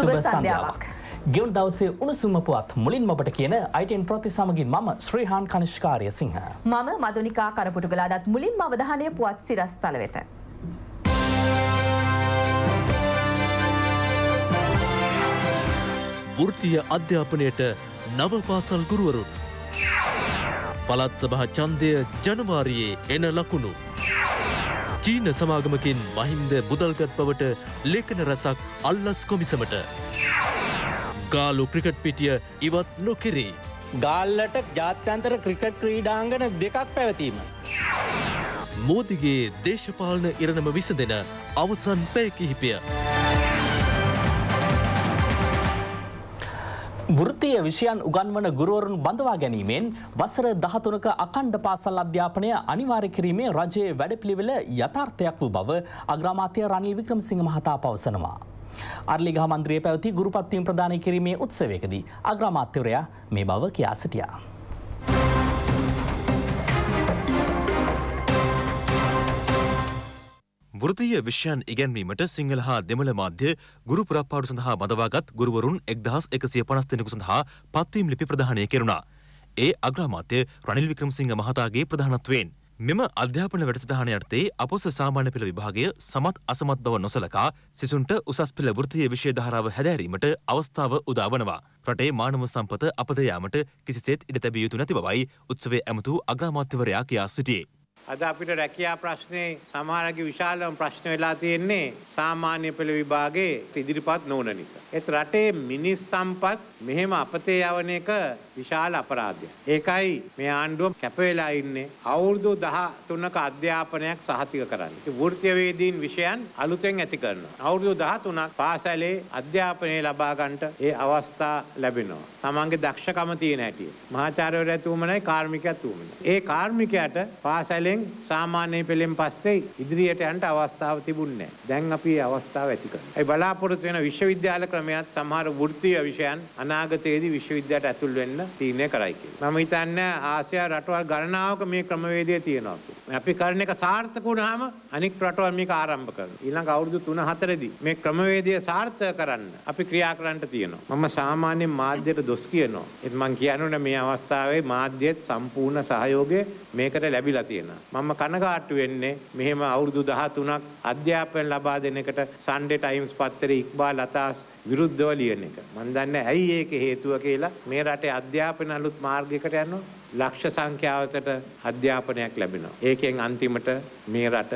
සුබ සන්ධාවක්. ගෙවුන් දවසේ උණුසුම පුවත් මුලින් ඔබට කියන අයිටන් ප්‍රති සමගින් මම ශ්‍රීහාන් කනිෂ්කාරය සිංහ. මම මදුනිකා කරපුටු ගලාදත් මුලින් අවධානය පුවත් සිරස් තල වෙත. වෘතිය අධ්‍යාපනයට නව පාසල් ගුරුවරුන්. පලත් සභහ චන්දය ජනවාරයේ එන ලකුණු. චීන සමාගමකින් මහින්ද මුදල්ගත් බවට ලේඛන රැසක් අල්ලස් කොමිසමට. ගාලු ක්‍රිකට් පිටිය ඉවත් නොකිරේ. ගාල්ලට ජාත්‍යන්තර ක්‍රිකට් ක්‍රීඩාංගන දෙකක් පැවතීම. මෝදිගේ දේශපාලන ඉරණම විසඳෙන අවසන් පැයකිහිපිය. වෘත්තීය විෂයන් උගන්වන ගුරුවරුන් බඳවා ගැනීමෙන් වසර 13ක අඛණ්ඩ පාසල් අධ්‍යාපනය අනිවාර්ය කිරීමේ රජයේ වැඩපිළිවෙල යථාර්ථයක් වූ බව අග්‍රාමාත්‍ය රනිල් වික්‍රමසිංහ මහතා පවසනවා. අරලිගහ මන්ත්‍රිය පැවති ගුරුපත්වීම් ප්‍රදානය කිරීමේ උත්සවයකදී අග්‍රාමාත්‍යවරයා මේ බව කියා සිටියා. වෘතිය විෂයන් ඉගැන්වීමට සිංහල හා දෙමළ මාධ්‍ය ගුරු පුරප්පාඩු සඳහා බඳවාගත් ගුරුවරුන් එක්දහස් එකසිය පනස් දෙනෙකු සඳහා පත්වීම් ලිපි ප්‍රධානය කෙරුණා. ඒ අග්‍රාමාත්‍ය රනිල් වික්‍රමසිංහ මහතාගේ ප්‍රධානත්වයෙන්. මෙම අධ්‍යාපන වැඩසටහන යටතේ අපොස සාමාන්‍ය පෙළ විභාගය සමත් අසමත් බව නොසලකා සිසුන්ට උසස් පෙළ වෘත්තීය විෂය ධාරාව හැදෑරීමට අවස්ථාව උදා වනවා. රටේ මානව සම්පත අපද යාමට කිසිසේත් ඉඩ තැබිය යුතු නැති බවයි උත්සවයේ ඇමතු අග්‍රාමාත්‍යවරයා කියා සිටියේ. අද අපිට රැකියා ප්‍රශ්නේ සමහරගේ විශාලම ප්‍රශ්න වෙලා තියෙන්නේ සාමාන්‍ය පෙළ විභාගේ ඉදිරිපත් නොවන නිසා. ඒත් රටේ මිනිස් සම්පත් මෙහෙම අපතේ යවන එක විශාල අපරාධයක්. ඒකයි මේ ආණ්ඩුව කැප වෙලා ඉන්නේ අවුරුදු 13ක අධ්‍යාපනයක් සහතික කරන්න. ඒ වෘත්තීයවේදීන් විෂයන් අලුතෙන් ඇති කරනවා. අවුරුදු 13ක් පාසලේ අධ්‍යාපනය ලබා ගන්නට ඒ අවස්ථා ලැබෙනවා. තමන්ගේ දක්ෂකම තියෙන හැටි. මහාචාර්යවරයා තුමනයි කාර්මිකයා තුමනයි. ඒ කාර්මිකයාට පාසලෙන් පෙළෙන් සාමාන්‍ය පෙළෙන් පස්සේ ඉදිරියට යන්න අවස්ථාව තිබුණේ නැහැ. දැන් අපි ඒ අවස්ථාව ඇති කරනවා. ඒ බලාපොරොත්තු වෙන විශ්වවිද්‍යාල ක්‍රමයක් සමහර වෘත්තීය විෂයන් අනාගතයේදී විශ්වවිද්‍යාලයට ඇතුල් වෙන්න තීරණය කරයි කියලා. මම හිතන්නේ ආසියා රටවල් ගණනාවක මේ ක්‍රමවේදය තියෙනවා කියලා. අපි කරන එක සාර්ථක වුණාම අනෙක් රටවල් මේක ආරම්භ කරනවා. ඊළඟ අවුරුදු 3-4 දී මේ ක්‍රමවේදය සාර්ථක කරන්න අපි ක්‍රියා කරන්න තියෙනවා. මම සාමාන්‍යයෙන් මාධ්‍යයට දොස් කියනවා. ඒත් මම කියන්නුනේ මේ අවස්ථාවේ මාධ්‍යයේ සම්පූර්ණ සහයෝගය මේකට ලැබිලා තියෙනවා. මම කනගාටු වෙන්නේ මෙහෙම අවුරුදු 13ක් අධ්‍යාපන ලබා දෙන එකට Sunday Times පත්තරේ ඉක්බාල් අතාස් විරුද්ධව ලියන එක. මම දන්නේ ඇයි ඒක හේතුව කියලා. මේ රටේ අධ්‍යාපන අලුත් මාර්ගයකට යනවා. ලක්ෂ සංඛ්‍යාවකට අධ්‍යාපනයක් ලැබෙනවා. ඒකෙන් අන්තිමට මේ රට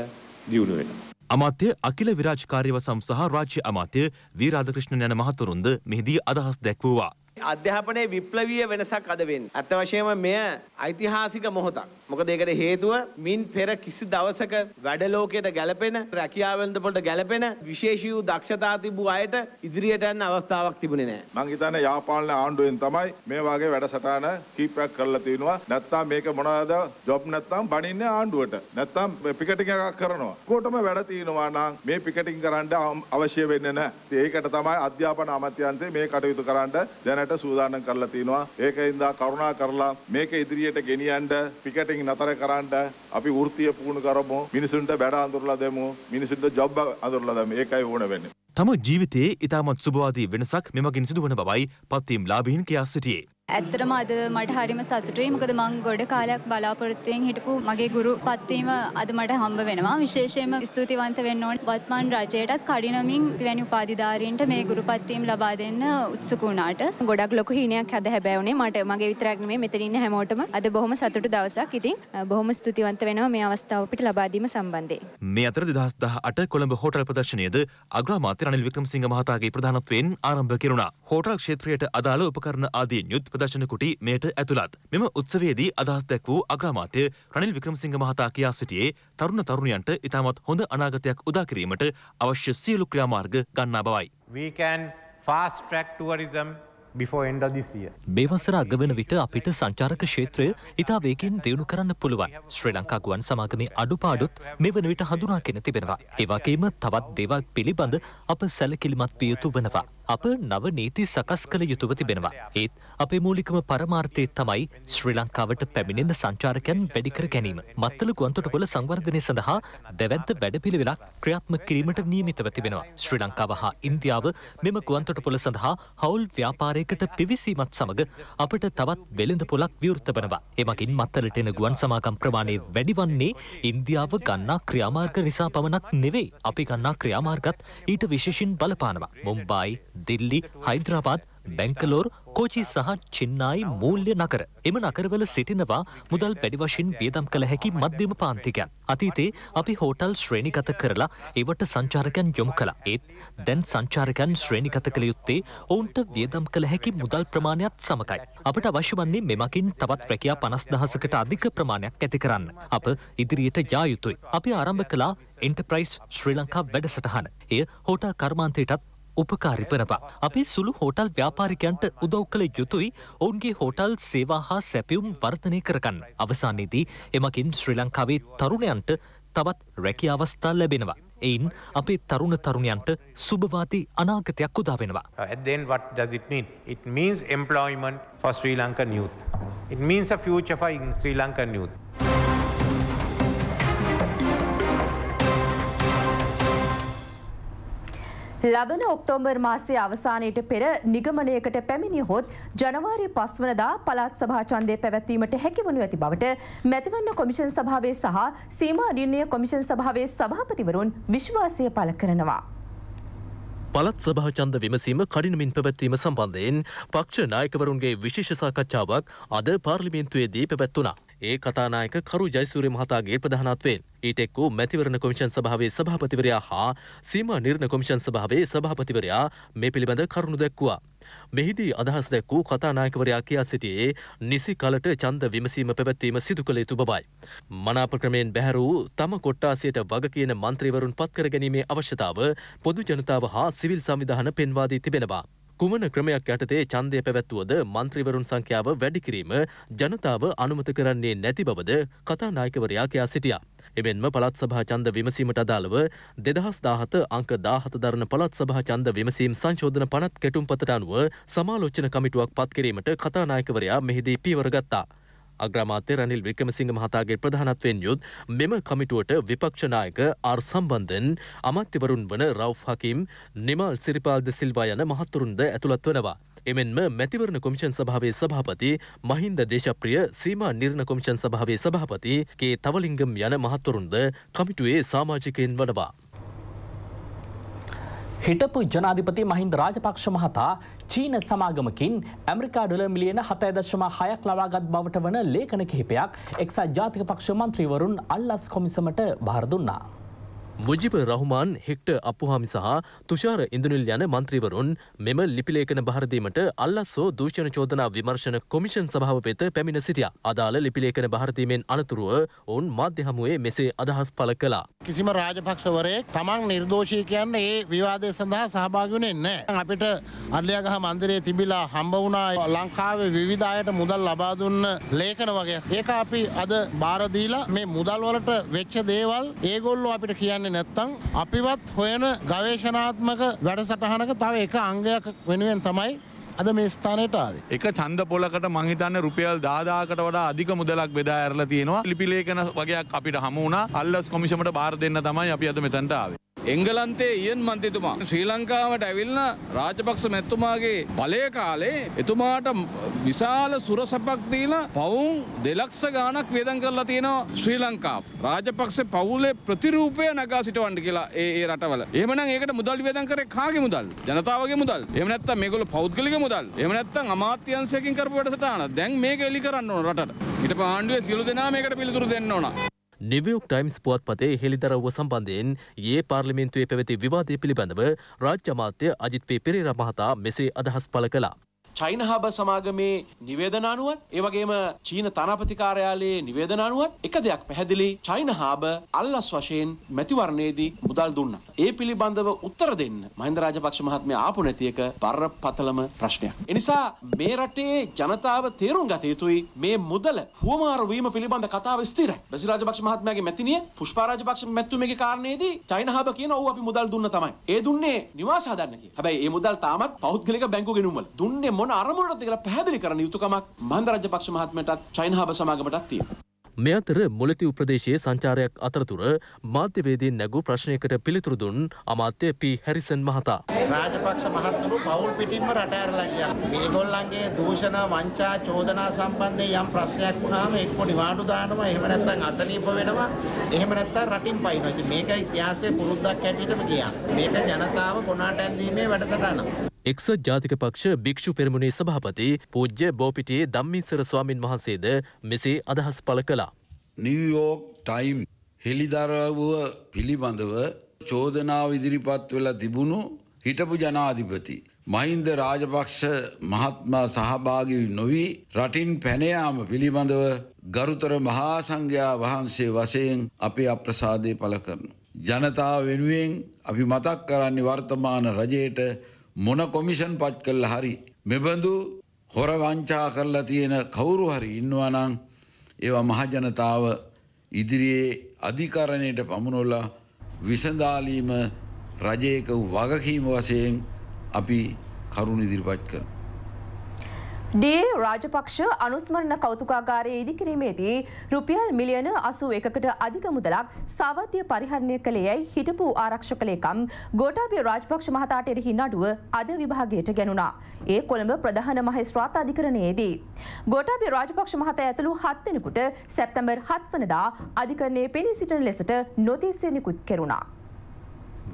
දියුණු වෙනවා. අමාත්‍ය අකිල විරාජකාරීව සම්සහ රාජ්‍ය අමාත්‍ය වී රාධකෘෂ්ණන් යන මහතුරුන්ද මෙහිදී අදහස් දැක්වුවා. අධ්‍යාපනයේ විප්ලවීය වෙනසක් අද වෙන්නේ. අත්ත වශයෙන්ම මෙය ඓතිහාසික මොහොතක්. මොකද ඒකට හේතුව මින් පෙර කිසි දවසක වැඩ ලෝකයට ගැලපෙන රැකියාවෙන්ද පොළට ගැලපෙන විශේෂී වූ දක්ෂතා තිබූ අයට ඉදිරියට යන්න අවස්ථාවක් තිබුණේ නැහැ. මං හිතන්නේ යාපාලන ආණ්ඩුවෙන් තමයි මේ වගේ වැඩසටහන කීපයක් කරලා තිනවා. නැත්තම් මේක මොනවාද ජොබ් නැත්තම් බණින්නේ ආණ්ඩුවට. නැත්තම් පිකටින් එකක් කරනවා. කොටම වැඩ තියෙනවා නම් මේ පිකටින් කරන්න අවශ්‍ය වෙන්නේ නැහැ. ඒකට තමයි අධ්‍යාපන අමාත්‍යාංශය මේ කටයුතු කරන්න දැනට සූදානම් කරලා තිනවා. ඒකින්දා කරුණා කරලා මේක ඉදිරියට ගෙනියන්න පිකටින් රේටිං නතර කරන්න අපි වෘත්තිය පුහුණු කරමු මිනිසුන්ට වැඩ අඳුරලා දෙමු මිනිසුන්ට ජොබ් අඳුරලා දෙමු ඒකයි ඕන වෙන්නේ තම ජීවිතයේ ඉතාමත් සුභවාදී වෙනසක් මෙමගින් සිදුවන බවයි පත්වීම් ලාබීන් කියා සිටියේ ඇත්තටම අද මට හරිම සතුටුයි මොකද මං ගොඩ කාලයක් බලාපොරොත්තුවෙන් හිටපු මගේ ගුරු පත්වීම අද මට හම්බ වෙනවා විශේෂයෙන්ම ස්තුතිවන්ත වෙන්න ඕන වත්මාන් රජයටත් කඩිනමින් වැනි උපාධිධාරීන්ට මේ ගුරු පත්වීම ලබා දෙන්න උත්සුක වුණාට ගොඩක් ලොකු හීනයක් අද හැබැවුනේ මට මගේ විතරක් නෙමෙයි මෙතන ඉන්න හැමෝටම අද බොහොම සතුටු දවසක් ඉතින් බොහොම ස්තුතිවන්ත වෙනවා මේ අවස්ථාව අපිට ලබා දීම සම්බන්ධයෙන් මේ අතර 2018 කොළඹ හෝටල් ප්‍රදර්ශනයේද අග්‍රාමාත්‍ය රනිල් වික්‍රමසිංහ මහතාගේ ප්‍රධානත්වයෙන් ආරම්භ කෙරුණා හෝටල් ක්ෂේත්‍රයට අදාළ උපකරණ ආදීන් යුත් ප්‍රදර්ශන කුටි මෙයට ඇතුළත්. මෙම උත්සවයේදී අදහස් දැක් වූ අග්‍රාමාත්‍ය රනිල් වික්‍රමසිංහ මහතා කියා සිටියේ තරුණ තරුණියන්ට ඉතාමත් හොඳ අනාගතයක් උදා කිරීමට අවශ්‍ය සියලු ක්‍රියාමාර්ග ගන්නා බවයි. We can fast track tourism මේ වසර අගවන විට අපිට සංචාරක ක්ෂේත්‍රය ඉතා වේගෙන් දියුණු කරන්න පුළුවන් ශ්‍රී ලංකා ගුවන් සමාගමේ අඩුපාඩුත් මෙවන විට හඳුනාගෙන තිබෙනවා. ඒවගේම තවත් දේවල් පිළිබඳ අප සැලකිලිමත් විය යුතු වනවා. අප නව නීති සකස් කළ යුතුව තිබෙනවා. ඒත් අපේ මූලිකම පරමාර්ථය තමයි ශ්‍රී ලංකාවට පැමිණෙන සංචාරකයන් වැඩිකර ගැනීම. මත්තල ගුවන්තොටුපොළ සංවර්ධනය සඳහා දැවැන්ත වැඩපිළිවෙලක් ක්‍රියාත්මක කිරීමට නියමිතව තිබෙනවා. ශ්‍රී ලංකාව හා ඉන්දියාව මෙම ගුවන්තොටුපොළ සඳහා හවුල් ව්‍යාපාරයකට පිවිසීමත් සමඟ අපට තවත් වෙළඳ පොලක් විවෘත වනවා. එමකින් මත්තලට එන ගුවන් සමාගම් ප්‍රමාණය වැඩිවන්නේ ඉන්දියාව ගන්නා ක්‍රියාමාර්ග නිසා පමණක් නෙවෙයි. අපි ගන්නා ක්‍රියාමාර්ගත් ඊට විශේෂින් බලපානවා. මුම්බයි දිල්ලි, හයිද්‍රාබාද්, බැංකලෝර්, කෝචි සහ චින්නායි මූල්‍ය නගර. එම නගරවල සිටිනවා මුදල් වැඩි වශයෙන් වියදම් කළ හැකි මධ්‍යම පාන්තිකයන්. අතීතේ අපි හෝටල් ශ්‍රේණිගත කරලා ඒවට සංචාරකයන් යොමු කළා. ඒත් දැන් සංචාරකයන් ශ්‍රේණිගත කළ යුත්තේ ඔවුන්ට වියදම් කළ හැකි මුදල් ප්‍රමාණයත් සමගයි. අපට අවශ්‍ය වන්නේ මෙමකින් තවත් රැකියා 50000කට අධික ප්‍රමාණයක් ඇති කරන්න. අප ඉදිරියට යා යුතුයි. අපි ආරම්භ කළා එන්ටර්ප්‍රයිස් ශ්‍රී ලංකා වැඩසටහන. එය හෝටල් කර්මාන්තයටත් උපකාරි වනවා. අපි සුළු හෝටල් ව්‍යාපාරිකයන්ට උදව් කළ යුතුයි ඔවුන්ගේ හෝටල් සේවා හා සැපියුම් වර්ධනය කරගන්න. අවසානයේදී එමකින් ශ්‍රී ලංකාවේ තරුණයන්ට තවත් රැකි අවස්ථා ලැබෙනවා. එයින් අපේ තරුණ තරුණයන්ට සුභවාති අනාගතයක් උදා වෙනවා. Uh, then what does it mean? It means employment for Sri Lankan youth. It means a future for Sri Lankan youth. ලබන ඔක්තෝම්බර් මාසේ අවසානයට පෙර නිගමනයකට පැමිණියහොත් ජනවාරි පස්වනදා පළාත් සභාචන්දය පැවැත්වීමට හැකිවනු ඇති බවට මැතිවන්න කොමිෂන් සභාවේ සහ සීමා නිර්ණය කොමිෂන් සභාවේ සභාපතිවරුන් විශ්වාසය පළ කරනවා. පළත් සභාචන්ද විමසීම කඩිනමින් පැවැත්වීම සම්බන්ධයෙන් පක්ෂ නායකවරුන්ගේ විශේෂ සාකච්ඡාවක් අද පාර්ලිමේන්තුවේදී පැවැත්වුණා. ඒ කතානායක කරු ජයසූරිය මහතාගේ ප්‍රධානත්වයෙන් ඊට එක් වූ මැතිවරණ කොමිෂන් සභාවේ සභාපතිවරයා හා සීමා නිර්ණ කොමිෂන් සභාවේ සභාපතිවරයා මේ පිළිබඳ කරුණු දැක්වුවා. මෙහිදී අදහස් දැක් වූ කතානායකවරයා කියා සිටියේ නිසි කලට චන්ද විමසීම පැවැත්වීම සිදු කළ යුතු බවයි. මනාප ක්‍රමයෙන් බැහැර වූ තම කොට්ටාසයට වග කියන මන්ත්‍රීවරුන් පත්කර ගැනීමේ අවශ්‍යතාව පොදු ජනතාව හා සිවිල් සංවිධාන පෙන්වාදී තිබෙනවා. කුමන ක්‍රමයක් යටතේ චන්දය පැවැත්වුවද මන්ත්‍රීවරුන් සංඛ්‍යාව වැඩිකිරීම ජනතාව අනුමත කරන්නේ නැති බවද කතානායකවරයා කියා සිටියා. එමෙන්ම පළත් සභා ඡන්ද විමසීමට අදාළව 2017 අංක 17 දරන පළත් සභා ඡන්ද විමසීම් සංශෝධන පනත් කැටුම්පතට අනුව සමාලෝචන කමිටුවක් පත් කිරීමට කතානායකවරයා මෙහිදී පියවර ගත්තා. අග්‍රාමාත්‍ය රනිල් වික්‍රමසිංහ මහතාගේ ප්‍රධානත්වයෙන් යුත් මෙම කමිටුවට විපක්ෂනායක ආර් සම්බන්ධන් අමාත්‍යවරුන් වන රව් හකිම් නිමල් සිරිපාල්ද සිල්වා යන මහතුරුන්ද ඇතුළත් වනවා. එමෙන්ම මැතිවරණ කොමිෂන් සභාවේ සභාපති මහින්ද දේශප්‍රිය සීමා නිර්ණ කොමිෂන් සභාවේ සභාපති කේ තවලිංගම් යන මහත්වරුන්ද කමිටුවේ සාමාජිකයන් වනවා. හිටපු ජනාධිපති මහින්ද රාජපක්ෂ මහතා චීන සමාගමකින් ඇමරිකා ඩොල මිලියන හතය දශම හයක් ලබාගත් බවට වන ලේඛන කිහිපයක් එක්සත් ජාතික පක්ෂ මන්ත්‍රීවරුන් අල්ලස් කොමිසමට භාර දුන්නා. මුජිබ රහුමාන් හෙක්ට අපපුහාමි සහ තුෂාර ඉඳුනිල් යන මන්ත්‍රීවරුන් මෙම ලිපිලේඛන භාරදීමට අල්ලස්සෝ දූෂණ චෝදනා විමර්ශන කොමිෂන් සභාව වෙත පැමිණ සිටිය. අදාළ ලිපිලේඛන භාරදීමෙන් අනතුරුව ඔවුන් මාධ්‍ය හමුවේ මෙසේ අදහස් පළ කළා. කිසිම රාජපක්ෂවරයෙක් තමන් නිර්දෝෂී කියන්න ඒ විවාදය සඳහා සහභාගිුණේ නැහැ. අපිට අල්ලියගහ මන්දිරයේ තිබිලා හම්බ වුණා ලංකාවේ විවිධ අයට මුදල් ලබා දුන්න ලේඛන වගේ. ඒක අපි අද බාර දීලා මේ මුදල් වලට වෙච්ච දේවල් ඒගොල්ලෝ අපිට කියන්න කරන්නේ නැත්තං අපිවත් හොයන ගවේශනාත්මක වැඩසටහනක තව එක අංගයක් වෙනුවෙන් තමයි අද මේ ස්ථානයට ආවේ. එක ඡන්ද පොලකට මං හිතන්නේ රුපියල් 10000කට වඩා අධික මුදලක් බෙදා ඇරලා තියෙනවා. ලිපිලේඛන වගේක් අපිට හමු වුණා. අල්ලස් කොමිෂමට බාර දෙන්න තමයි අපි අද මෙතනට ආවේ. එංගලන්තේ ඉයන් මන්තිතුමා ශ්‍රී ලංකාවට ඇවිල්න රාජපක්ෂ මැත්තුමාගේ බලය කාලේ එතුමාට විශාල සුරසපක් දීලා පවුන් දෙලක්ෂ ගානක් වේදන් කරලා තියෙනවා ශ්‍රී ලංකාව. රාජපක්ෂ පවුලේ ප්‍රතිරූපය නගා සිටවන්න කියලා ඒ ඒ රටවල. එහෙමනම් ඒකට මුදල් වේදන් කරේ කාගේ මුදල්? ජනතාවගේ මුදල්. එහෙම නැත්නම් මේගොල්ලෝ පෞද්ගලික මුදල්. එහෙම නැත්නම් අමාත්‍යංශයකින් කරපු වැඩසටහන. දැන් මේක එලි කරන්න ඕන රටට. ඊට පාණ්ඩුවේ සියලු දෙනා මේකට පිළිතුරු දෙන්න ඕන. නිවියෝක් ටයිම්ස් පුවත්පතේ හෙළිදරව්ව සම්බන්ධයෙන් ඒ පාර්ලිමේන්තුවේ පැවැති විවාදය පිළිබඳව රාජ්‍ය අමාත්‍ය අජිත් පේ පෙරේරා මහතා මෙසේ අදහස් පළ කළා. චයින හබ සමාගමේ නිවේදන අනුවත් ඒ වගේම චීන තනපති කාර්යාලයේ නිවේදන අනුවත් එක දෙයක් පැහැදිලි චයින හාබ අල්ලස් වශයෙන් මැතිවරණයේදී මුදල් දුන්නා. ඒ පිළිබඳව උත්තර දෙන්න මහින්ද රාජපක්ෂ මහත්මයා ආපු නැති එක බරපතලම ප්‍රශ්නයක්. ඒ නිසා මේ රටේ ජනතාව තේරුම් ගත යුතුයි මේ මුදල හුවමාරු වීම පිළිබඳ කතාව ස්ථිරයි. බසිල් රාජපක්ෂ මහත්මයාගේ මැතිනිය පුෂ්පා රාජපක්ෂ මැතිතුමේගේ කාරණේදී චයින හාබ කියන ඔව් අපි මුදල් දුන්න තමයි. ඒ දුන්නේ නිවාස හදන්න කියලා. හැබැයි මේ මුදල් තාමත් පෞද්ගලික බැංකු ගෙනුම්වල. දුන්නේ මොන අරමුණටද කියලා පැහැදිලි කරන්න යුතුකමක් මහින්ද රාජපක්ෂ මහත්මයාටත් චයින් හාබ සමාගමටත් තියෙනවා. මේ අතර මුලතිව් ප්‍රදේශයේ සංචාරයක් අතරතුර මාධ්‍යවේදීන් නැගූ ප්‍රශ්නයකට පිළිතුරු දුන් අමාත්‍ය පී හැරිසන් මහතා. රාජපක්ෂ මහත්තුරු පවුල් පිටින්ම රට ඇරලා ගියා. මේගොල්ලන්ගේ දූෂණ වංචා චෝදනා සම්බන්ධයෙන් යම් ප්‍රශ්නයක් වුණාම එක්ක නිවාඩු දානවා එහෙම නැත්නම් අසනීප වෙනවා එහෙම නැත්නම් රටින් පයින්නවා. ඉතින් මේක ඉතිහාසයේ පුරුද්දක් හැටියටම ගියා. මේක ජනතාව ගොනාට ඇඳීමේ වැඩසටහන. එක්සත් ජාතික පක්ෂ භික්‍ෂු පෙරමුණේ සභාපති පූජ්‍ය බෝපිටියේ දම්මින්සර ස්වාමින් වහන්සේද මෙසේ අදහස් පළ කළා. නිවයෝක් ටයිම් හෙළිදරවුව පිළිබඳව චෝදනාව ඉදිරිපත් වෙලා තිබුණු හිටපු ජනාධිපති. මහින්ද රාජපක්ෂ මහත්මා සහභාගි නොවී රටින් පැනයාම පිළිබඳව ගරුතර මහා සංඝයා වහන්සේ වශයෙන් අපේ අප්‍රසාදය පළ කරනු. ජනතාව වෙනුවෙන් අපි මතක් කරන්නේ වර්තමාන රජයට මොන කොමිෂන් පච් කල්ල හරි. මෙබඳු හොරවංචා කරලා තියෙන කවුරු හරි ඉන්නවනං ඒවා මහජනතාව ඉදිරියේ අධිකරණයට පමුණොල්ලා විසඳාලීම රජයක වගකීම වසයෙන් අපි කරුණ ඉදිරිපත් කර. ඩේ රාජපක්ෂ අනුස්මරණ කෞතුකාගාරයේ ඉදිකිරීමේදී රුපියල් මිලියන අසු එකකට අධික මුදලක් සාවද්‍ය පරිහරණය කළේයයි හිටපු ආරක්ෂක ලේකම් ගෝටාබේ රාජපක්ෂ මහතාට එරෙහි නඩුව අද විභාගයට ගැනුණා. ඒ කොළඹ ප්‍රධාන මහේස්ත්‍රාත් අධිකරණයේදී. ගෝටාබේ රාජපක්ෂ මහතා ඇතුළු හත් දෙනෙකුට සැප්තැම්බර් හත් වනදා අධිකරණයේ පෙනී සිටින ලෙසට නොතිස්සේ නිකුත් කෙරුණා.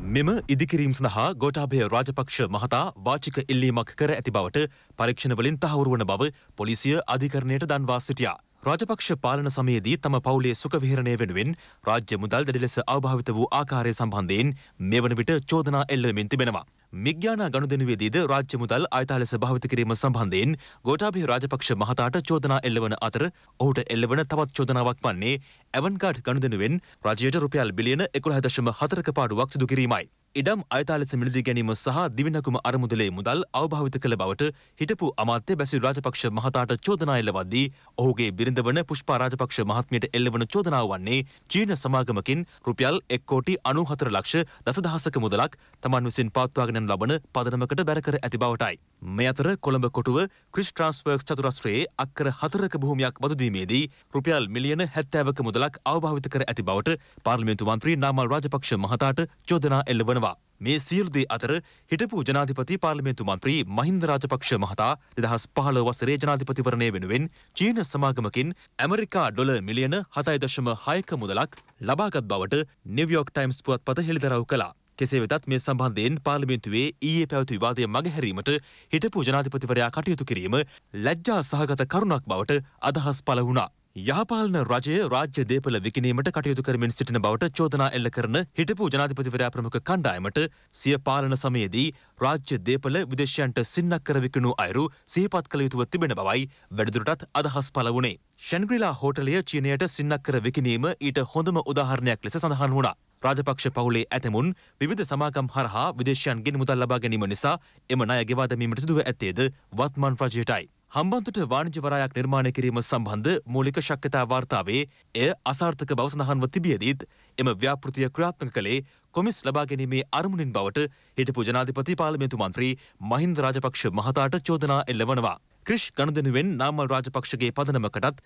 මෙම ඉදිකිරීම් සඳහා ගෝටාභය රාජපක්ෂ මහතා වාචික ඉල්ලීමක් කර ඇති බවට පරීක්ෂණවලින් තහවුරුවන බව පොලිසිය අධිකරණයට දන්වා සිටියා. රාජපක්ෂ පාලන සමයේදී තම පවුලේ සුකවිහරණය වෙනුවෙන් රාජ්‍ය මුදල් දැඩි ලෙස අවභාවිත වූ ආකාරය සම්බන්ධයෙන් මේ වන විට චෝදනා එල්ලමින් තිබෙනවා. මිග්‍යානා ගනුදෙනුවේදීද රාජ්‍ය මුදල් අයථා ලෙස භාවිත කිරීම සම්බන්ධයෙන් ගෝඨාභය රාජපක්ෂ මහතාට චෝදනා එල්ලවන අතර ඔහුට එල්ලවන තවත් චෝදනාවක් වන්නේ ඇවන්ගාඩ් ගනුදෙනුවෙන් රජයට රුපියල් බිලියන 11.4ක පාඩුවක් සිදු කිරීමයි. ඉඩම් අයතාලෙස මිලදී ගැනීම සහ දිවිනකුම අරමුදලේ මුදල් අවභාවිත කළ බවට හිටපු අමාත්‍ය බැසිල් රාජපක්ෂ මහතාට චෝදනා එල්ලවද්දී ඔහුගේ බිරිඳවන පුෂ්පා රාජපක්ෂ මහත්මියට එල්ලවන චෝදනාව වන්නේ චීන සමාගමකින් රුපියල් 1 කෝටි 94 ලක්ෂ දසදහසක මුදලක් තමන් විසින් පාත්වාගෙන ලබන පදනමකට බැර කර ඇති බවටයි. මේ අතර කොළඹ කොටුව ක්‍රිස් ට්‍රාන්ස්වර්ක්ස් චතුරස්‍රයේ අක්කර හතරක භූමියක් බදු දීමේදී රුපියල් මිලියන 70ක මුදලක් අවභාවිත කර ඇති බවට පාර්ලිමේන්තු මන්ත්‍රී නාමල් රාජපක්ෂ මහතාට චෝදනා එල්ලවන සිදුවනවා. මේ සියලු දේ අතර හිටපු ජනාධිපති පාර්ලිමේන්තු මන්ත්‍රී මහින්ද රාජපක්ෂ මහතා 2015 වසරේ ජනාධිපතිවරණය වෙනුවෙන් චීන සමාගමකින් ඇමරිකා ඩොලර් මිලියන 7.6ක මුදලක් ලබාගත් බවට නිව්යෝර්ක් ටයිම්ස් පුවත්පත හෙළිදරව් කළා. කෙසේ වෙතත් මේ සම්බන්ධයෙන් පාර්ලිමේන්තුවේ ඊයේ පැවති විවාදය මගහැරීමට හිටපු ජනාධිපතිවරයා කටයුතු කිරීම ලැජ්ජා සහගත කරුණක් බවට අදහස් පළ වුණා. යහපාලන රජය රාජ්‍ය දේපල විකිනීමට කටයුතු කරමින් සිටින බවට චෝදනා එල්ල කරන හිටපු ජනාධිපතිවරයා ප්‍රමුඛ කණ්ඩායමට සිය පාලන සමයේදී රාජ්‍ය දේපල විදේශයන්ට සින්නක් කර විකුණු අයුරු සිහිපත් කළ යුතුව තිබෙන බවයි වැඩිදුරටත් අදහස් පළ වුණේ. ශැන්ග්‍රිලා හෝටලය චීනයට සින්නක් කර විකිණීම ඊට හොඳම උදාහරණයක් ලෙස සඳහන් වුණා. රාජපක්ෂ පවුලේ ඇතමුන් විවිධ සමාගම් හරහා විදේශයන්ගෙන් මුදල් ලබා ගැනීම නිසා එම ණය ගෙවා දැමීමට සිදුව ඇත්තේද වත්මන් රජයටයි. හම්බන්තොට වාණිජ වරායක් නිර්මාණය කිරීම සම්බන්ධ මූලික ශක්්‍යතා වාර්තාවේ එය අසාර්ථක බව සඳහන්ව තිබියදීත් එම ව්‍යාපෘතිය ක්‍රියාත්මක කළේ කොමිස් ලබා ගැනීමේ අරමුණින් බවට හිටපු ජනාධිපති පාර්ලිමේන්තු මන්ත්‍රී මහින්ද රාජපක්ෂ මහතාට චෝදනා එල්ලවනවා. ක්‍රිෂ් ගණුදෙනුවෙන් නාමල් රාජපක්ෂගේ පදනමකටත්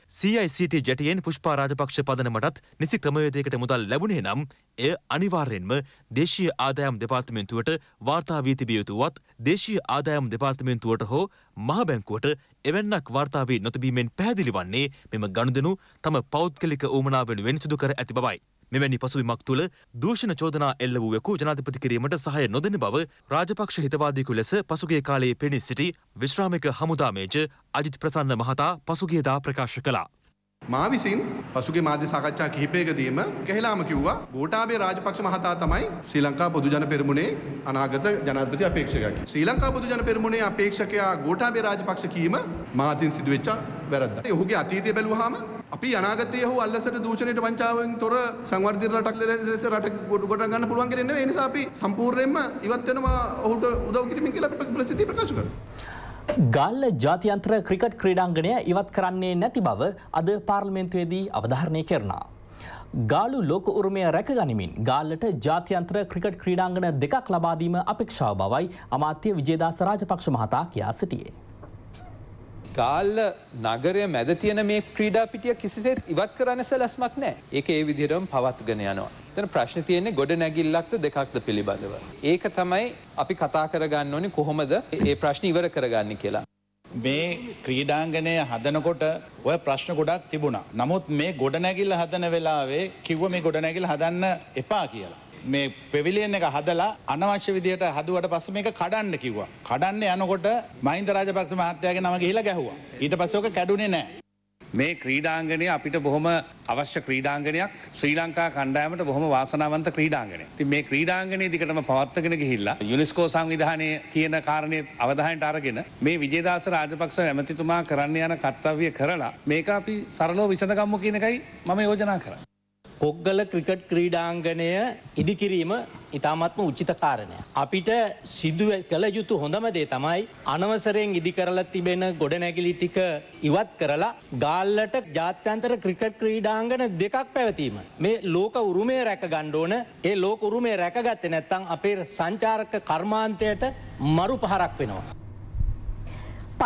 CICT ජැටයෙන් පුෂ්පා රාජපක්ෂ පදනමටත් නිසි ක්‍රමවේදයකට මුදල් ලැබුණේ නම් එය අනිවාර්යෙන්ම දේශීය ආදායම් දෙපාර්තමේන්තුවට වාර්තා වී තිබිය යුතුවත් දේශීය ආදායම් දෙපාර්තමේන්තුවට හෝ මහ බැංකුවට එවැන්නක් වාර්තා වී නොතිබීමෙන් පැහැදිලි වන්නේ මෙම ගණුදෙනු තම පෞද්ගලික ඌමනාව වෙනුවෙන් සිදු කර ඇති බවයි. මෙවැනි පසුබිමක් තුළ දූෂණ චෝදනා එල්ල වූවෙකු ජනාධිපති කිරීමට සහය නොදෙන බව රාජපක්ෂ හිතවාදීකු ලෙස පසුගේ කාලයේ පෙනී සිටි විශ්‍රාමික හමුදා මේජ අජිත් ප්‍රසන්න මහතා පසුගියදා ප්‍රකාශ කළා. මා විසින් පසුගේ මාධ්‍ය සාකච්ඡා කිහිපයකදීම ගැහිලාම කිව්වා ගෝඨාභය රාජපක්ෂ මහතා තමයි ශ්‍රී ලංකා පොදුජන පෙරමුණේ අනාගත ජනාධිපති අපේක්ෂකයෙක්. ශ්‍රී ලංකා පොදුජන පෙරමුණේ අපේක්ෂකයා ගෝඨාභය රාජපක්ෂ කීම මාතින් සිදුවෙච්ච වැරද්දක්. ඔහුගේ අතීතය බැලුවාම අපි අනාගතයේ ඔහු අල්ලසට දූෂණයට වංචාවෙන් තොර සංවර්ධිත රටක් ලෙස රට ගොඩ ගන්න පුළුවන් කෙනෙක් නෙවෙයි. ඒ නිසා අපි සම්පූර්ණයෙන්ම ඉවත් වෙනවා ඔහුට උදව් කිරීමෙන් කියලා අපි ප්‍රසිද්ධිය ප්‍රකාශ කරනවා. ගල්ල ජාතියන්ත්‍ර ක්‍රිකට් ක්‍රීඩාංගණය ඉවත් කරන්නේ නැති බව අද පාර්ලිමේන්තුවේදී අවධාරණය කරනවා. ගාලු ලෝක උරුමය රැකගනිමින් ගාල්ලට ජාතියන්ත්‍ර ක්‍රිකට් ක්‍රීඩාංගණ දෙකක් ලබාදීම අපේක්ෂාව බවයි අමාත්‍ය විජේදාස රාජපක්ෂ මහතා කියා සිටියේ. ගාල්ල නගරය මැද තියෙන මේ ක්‍රීඩා පිටිය කිසිසේත් ඉවත් කරන්න සැලැස්මක් නෑ. ඒක ඒ විදිහටම පවත්ගෙන යනවා. එතන ප්‍රශ්න තියෙන්නේ ගොඩ නැගිල්ලක්ද දෙකක්ද පිළිබඳව. ඒක තමයි අපි කතා කරගන්න ඕනේ කොහොමද ඒ ප්‍රශ්න ඉවර කරගන්නේ කියලා. මේ ක්‍රීඩාංගනය හදනකොට ඔය ප්‍රශ්න ගොඩක් තිබුණා. නමුත් මේ ගොඩනැගිල්ල හදන වෙලාවේ කිව්ව මේ ගොඩනැගිල්ල හදන්න එපා කියලා. මේ පෙවිලියෙන් එක හදලා අනවශ්‍ය විදියට හදුවට පස්සේ මේක කඩන්න කිව්වා. කඩන්න යනකොට මහින්ද රාජපක්ෂ මහත්තයාගේ නම ගිහිලා ගැහුවා. ඊට පස්සේ ඔක කැඩුනේ නැහැ. මේ ක්‍රීඩාංගනය අපිට බොහොම අවශ්‍ය ක්‍රීඩාංගනයක් ශ්‍රී ලංකා කණ්ඩායමට බොහොම වාසනාවන්ත ක්‍රීඩාංගනය. ති මේ ක්‍රීඩාංගනයේ දිකටම පවත්වගෙන ගිහිල්ලා යුනිස්කෝ සංවිධානය කියන කාරණය අවධානයට අරගෙන මේ විජේදාස රාජපක්ෂ ඇමතිතුමා කරන්න යන කර්තව්‍ය කරලා මේක අපි සරලෝ විසඳගම්ම කියන එකයි මම යෝජනා කරා. කොග්ගල ක්‍රිකට් ක්‍රීඩාංගණය ඉදිකිරීම ඉතාමත්ම උචිත කාරණය. අපිට සිදුව කළ යුතු හොඳම දේ තමයි අනවසරයෙන් ඉදි කරලා තිබෙන ගොඩනැගිලි ටික ඉවත් කරලා ගාල්ලට ජාත්‍යන්තර ක්‍රිකට් ක්‍රීඩාංගන දෙකක් පැවතීම. මේ ලෝක උරුමය රැක ගණ්ඩෝන ඒ ලෝක උරුමේ රැකගත්තේ නැත්තං අපේ සංචාරක කර්මාන්තයට මරු පහරක් වෙනවා.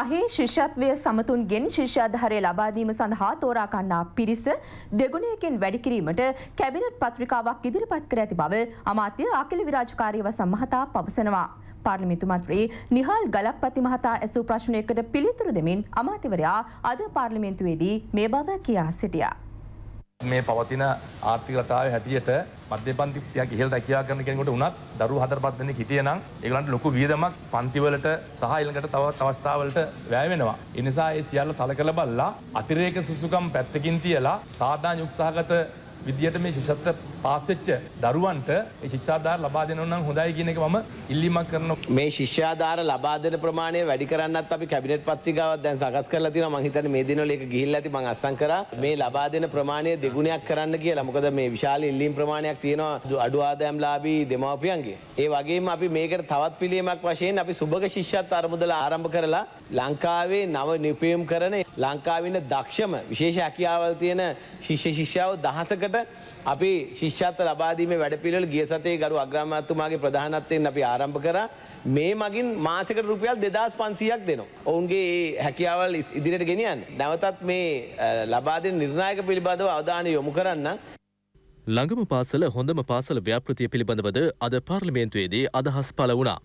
පහේ ශිෂ්‍යත්වය සමතුන්ගෙන් ශිෂ්‍යාධාරය ලබාදීම සඳහා තෝරා කන්නා පිරිස දෙගුණයකින් වැඩිකිරීමට කැබිනට් පත්‍රිකාවක් ඉදිරිපත් කර ඇති බව අමාත්‍ය අකිල විරාජකාරීව සම්මහතා පවසනවා. පාර්ලිමිතු මන්ත්‍රී නිහාල් ගලක්පති මහතා ඇසූ ප්‍රශ්නයකට පිළිතුරු දෙමින් අමාත්‍යවරයා අද පාර්ලිමේන්තුවේදී මේ බව කියා සිටියා. මේ පවතින ආර්ථික රටාවේ හැටියට මධ්‍යපන්ති ටිකක් ඉහළ රැකියාව කරන කෙනෙකුට උනත් දරුවෝ හතරපත් දෙනෙක් හිටියනම් ඒගොල්ලන්ට ලොකු වියදමක් පන්තිවලට සහ ඊළඟට තවත් අවස්ථාවලට වැය වෙනවා. ඒ නිසා ඒ සියල්ල සලකලා බලලා අතිරේක සුසුකම් පැත්තකින් තියලා සාදා යුක්සහගත විදිහට මේ ශිෂත්ත පාසෙච්ච දරුවන්ට ශිෂාධාර ලබා දෙනවනම් හොඳයි කියන එක මම ඉල්ලීමක් කරනවා. මේ ශිෂ්‍යාධාර ලබා දෙන ප්‍රමාණය වැඩි කරන්නත් අපි කැබිනට් පත්තිකාවක් දැන් සකස් කරලා තියෙනවා. මං හිතන්නේ මේ දිනවල ඒක ගිහිල්ලා ඇති මං අස්සම් කරා. මේ ලබා දෙන ප්‍රමාණය දෙගුණයක් කරන්න කියලා. මොකද මේ විශාල ඉල්ලීම් ප්‍රමාණයක් තියෙනවා අඩු ආදායම්ලාභී දෙමාපියන්ගේ. ඒ වගේම අපි මේකට තවත් පිළියමක් වශයෙන් අපි සුභක ශිෂ්‍යත් අරමුදල ආරම්භ කරලා ලංකාවේ නව නිපයම් කරන ලංකාවින දක්ෂම විශේෂ හැකියාවල් තියෙන ශිෂ්‍ය ශිෂ්‍යාව දහසකට මේකට අපි ශිෂ්‍යත්ව ලබාදීමේ වැඩපිළිවෙල ගිය සතියේ ගරු අග්‍රාමාත්‍යතුමාගේ ප්‍රධානත්වයෙන් අපි ආරම්භ කරා. මේ මගින් මාසයකට රුපියල් 2500ක් දෙනවා. ඔවුන්ගේ මේ හැකියාවල් ඉදිරියට ගෙනියන්න. නැවතත් මේ ලබා දෙන නිර්ණායක පිළිබඳව අවධානය යොමු කරන්න. ළඟම පාසල හොඳම පාසල ව්‍යාපෘතිය පිළිබඳවද අද පාර්ලිමේන්තුවේදී අදහස් පළ වුණා.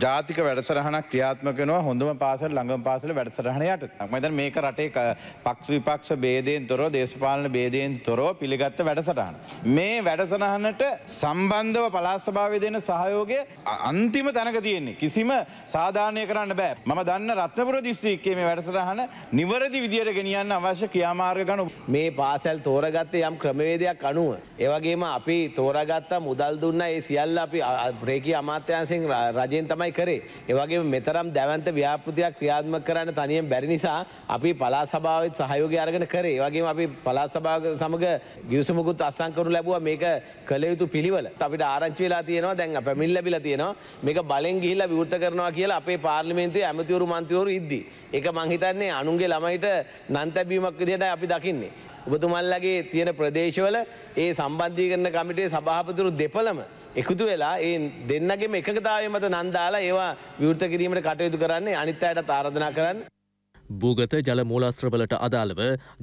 ජාතික වැඩසරහනක් ක්‍රියාත්මක වෙනවා හොඳම පාසල ළඟම පාසල වැඩසටහන යට. මම දැන් මේක රටේ පක්ෂ විපක්ෂ ભેදයෙන් තොරව දේශපාලන ભેදයෙන් තොරව පිළිගත්ත වැඩසටහන. මේ වැඩසටහනට සම්බන්ධව පළාත් සභාවේ දෙන සහයෝගය අන්තිම තැනක තියෙන්නේ. කිසිම සාධාරණය කරන්න බෑ. මම දන්න රත්නපුර දිස්ත්‍රික්කයේ මේ වැඩසටහන නිවැරදි විදියට ගෙනියන්න අවශ්‍ය ක්‍රියාමාර්ග ගනු. මේ පාසල් තෝරගත්තේ යම් ක්‍රමවේදයක් අනුව. ඒ වගේම අපි තෝරාගත්ත මුදල් දුන්නා ඒ සියල්ල අපි රේකී අමාත්‍යාංශයෙන් රජෙන් වශයෙන් තමයි කරේ. ඒවගේ මෙතරම් දැවන්ත ව්‍යාපෘතියක් ක්‍රියාත්ම කරන්න තනියෙන් බැරි නිසා අපි පලා සභාවත් සහයෝගය අරගෙන කරේ. වගේ අපි පලා සභාව සමඟ ගියසමකුත් අසංකරු ලැබුව මේක කළයුතු පිළිවල අපිට ආරංචි වෙලා තියෙනවා දැන් පැමිල් ලැබිල තියෙනවා මේක බලෙන් ගිහිල්ලා විවෘත කරනවා කියලා අපේ පාර්ලිමේන්තුවේ ඇමතිවරු මන්තිවරු ඉද්දි. ඒක මං හිතන්නේ අනුන්ගේ ළමයිට නන්තැබීමක් විදිහට අපි දකින්නේ. ඔබතුමල්ලගේ තියෙන ප්‍රදේශවල ඒ සම්බන්ධීකරණ කමිටේ සභාපතිරු දෙපළම එකතු වෙලා ඒ දෙන්නගේම එකතාව මත නන්දාලා ඒවා විවෘත කිරීමට කටයුතු කරන්නේ අනිත් අයට තාරධනා කරන්න. භූගත ජල මූලාස්ත්‍රවලට අදාළව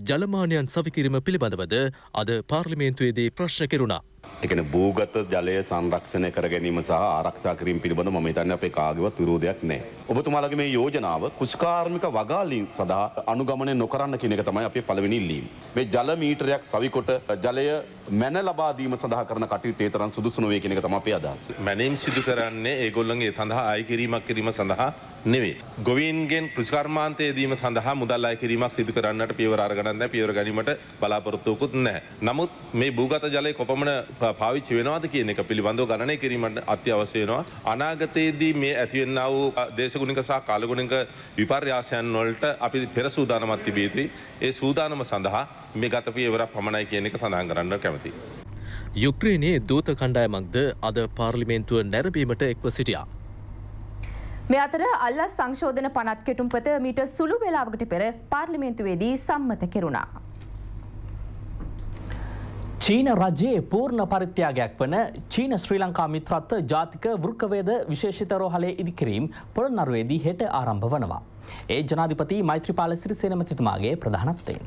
ජලමානයන් සවිකිරීම පිළිබඳවද අද පාර්ලිමේන්තුවේදී ප්‍රශ්න කෙරුණා. එකන භූගත ජලය සංරක්ෂණය කර ගැනීම සහ ආරක්ෂා කිරීම පිළිබඳ මම හිතන්නේ අපේ කාගේවත් විරෝධයක් නැහැ. ඔබතුමාලගේ මේ යෝජනාව කුෂ්කාර්මික වගාලීන් සඳහා අනුගමනය නොකරන්න කියන එක තමයි අපේ පළවෙනි ඉල්ලීම. මේ ජල මීටරයක් සවිකොට ජලය මැන ලබා දීම සඳහා කරන කටයුතු ඒ තරම් සුදුසු නොවේ කියන එක තමයි අපේ අදහස. මැනීම් සිදු කරන්නේ ඒගොල්ලන්ගේ සඳහා ආය කිරීමක් කිරීම සඳහා නෙවේ. ගොවීන්ගෙන් කෘෂිකර්මාන්තය දීම සඳහා මුදල් ආය කිරීමක් සිදු කරන්නට පියවර අරගන්න නැහැ. පියවර ගැනීමට බලාපොරොත්තුවකුත් නැහැ. නමුත් මේ භූගත ජලය කොපමණ පාවිච්චි වෙනවාද කියන එක පිළිබඳව ගණනය කිරීමට අත්‍යවශ්‍ය වෙනවා. අනාගතයේදී මේ ඇතිවෙන්න වූ දේශගුණික සහ කාලගුණික විපර්යාසයන් වලට අපි පෙර සූදානමක් තිබිය යුතුයි. ඒ සූදානම සඳහා මේ ගත පියවරක් පමණයි කියන එක සඳහන් කරන්න කැමතියි. යුක්්‍රීණයේ දූත කණ්ඩායමක්ද අද පාර්ලිමේන්තුව නැරබීමට එක්ව සිටියා. මේ අතර අල්ලස් සංශෝධන පනත් කෙටුම්පත මීට සුළු වෙලාවකට පෙර පාර්ලිමේන්තුවේදී සම්මත කෙරුණා. චීන රජයේ පූර්ණ පරිත්‍යාගයක් වන චීන ශ්‍රී ලංකා මිත්‍රත්ව ජාතික වෘකවේද විශේෂිතරෝහලේ ඉදිකිරීම් පොළොන්නරුවේදී හෙට ආරම්භ වනවා. ඒ ජනාධිපති මෛත්‍රීපාල සිරිසේන මැතිතුමාගේ ප්‍රධානත්වයෙන්.